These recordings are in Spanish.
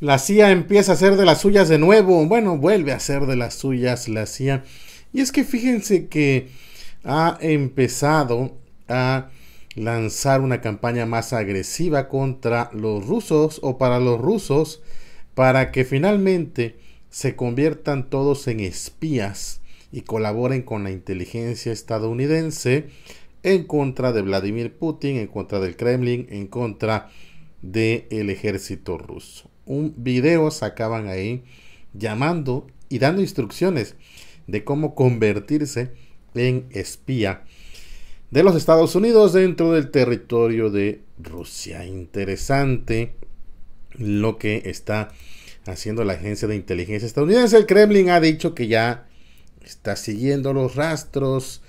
La CIA empieza a hacer de las suyas de nuevo. Bueno, vuelve a hacer de las suyas la CIA. Y es que fíjense que ha empezado a lanzar una campaña más agresiva contra los rusos o para los rusos para que finalmente se conviertan todos en espías y colaboren con la inteligencia estadounidense en contra de Vladimir Putin, en contra del Kremlin, en contra del ejército ruso. Un video sacaban ahí llamando y dando instrucciones de cómo convertirse en espía de los Estados Unidos dentro del territorio de Rusia. Interesante lo que está haciendo la agencia de inteligencia estadounidense. El Kremlin ha dicho que ya está siguiendo los rastros,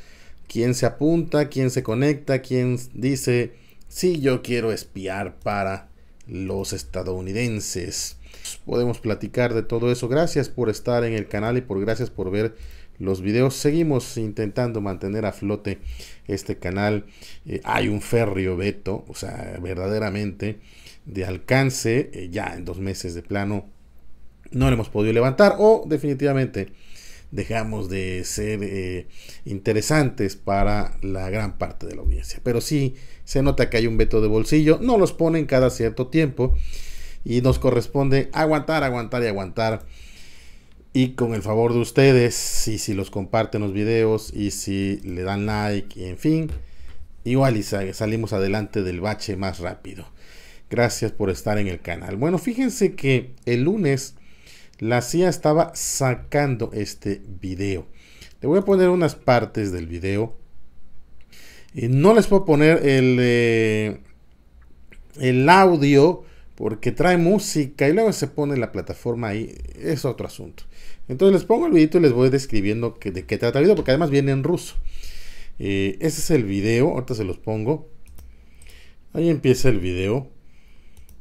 quién se apunta, quién se conecta, quién dice si yo quiero espiar para los estadounidenses. Podemos platicar de todo eso. Gracias por estar en el canal y por gracias por ver los videos. Seguimos intentando mantener a flote este canal. Eh, hay un férreo veto, o sea, verdaderamente de alcance. Eh, ya en dos meses de plano no lo hemos podido levantar o definitivamente dejamos de ser eh, interesantes para la gran parte de la audiencia. Pero sí se nota que hay un veto de bolsillo, no los ponen cada cierto tiempo y nos corresponde aguantar, aguantar y aguantar. Y con el favor de ustedes, y si los comparten los videos, y si le dan like, y en fin, igual y salimos adelante del bache más rápido. Gracias por estar en el canal. Bueno, fíjense que el lunes la CIA estaba sacando este video. Le voy a poner unas partes del video. y eh, no les puedo poner el, eh, el audio porque trae música y luego se pone la plataforma ahí. Es otro asunto. Entonces les pongo el video y les voy describiendo de qué trata el video porque además viene en ruso. Eh, ese es el video, ahorita se los pongo. Ahí empieza el video.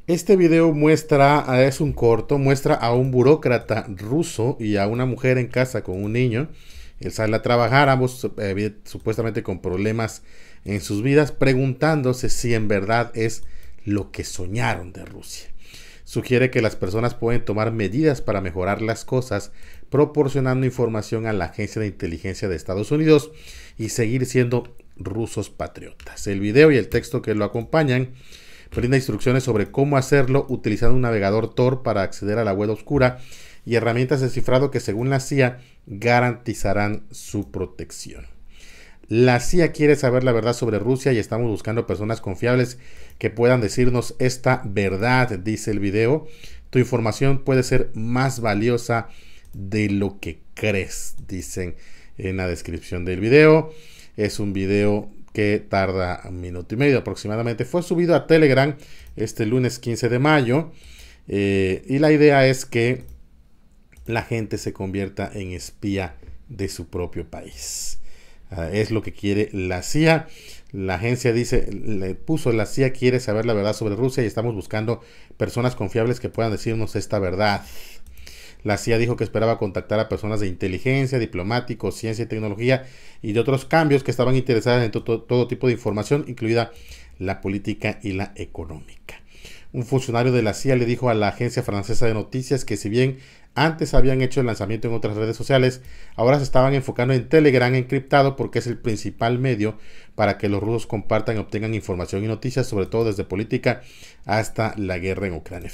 Este video muestra, es un corto, muestra a un burócrata ruso y a una mujer en casa con un niño. Él sale a trabajar, ambos eh, supuestamente con problemas en sus vidas, preguntándose si en verdad es lo que soñaron de Rusia. Sugiere que las personas pueden tomar medidas para mejorar las cosas, proporcionando información a la Agencia de Inteligencia de Estados Unidos y seguir siendo rusos patriotas. El video y el texto que lo acompañan brinda instrucciones sobre cómo hacerlo utilizando un navegador Tor para acceder a la web oscura y herramientas de cifrado que según la CIA garantizarán su protección. La CIA quiere saber la verdad sobre Rusia y estamos buscando personas confiables que puedan decirnos esta verdad, dice el video. Tu información puede ser más valiosa de lo que crees, dicen en la descripción del video. Es un video que tarda un minuto y medio aproximadamente. Fue subido a Telegram este lunes 15 de mayo eh, y la idea es que la gente se convierta en espía de su propio país. Ah, es lo que quiere la CIA. La agencia dice, le puso, la CIA quiere saber la verdad sobre Rusia y estamos buscando personas confiables que puedan decirnos esta verdad. La CIA dijo que esperaba contactar a personas de inteligencia, diplomáticos, ciencia y tecnología y de otros cambios que estaban interesadas en todo tipo de información, incluida la política y la económica. Un funcionario de la CIA le dijo a la agencia francesa de noticias que si bien antes habían hecho el lanzamiento en otras redes sociales, ahora se estaban enfocando en Telegram encriptado porque es el principal medio para que los rusos compartan y obtengan información y noticias, sobre todo desde política hasta la guerra en Ucrania.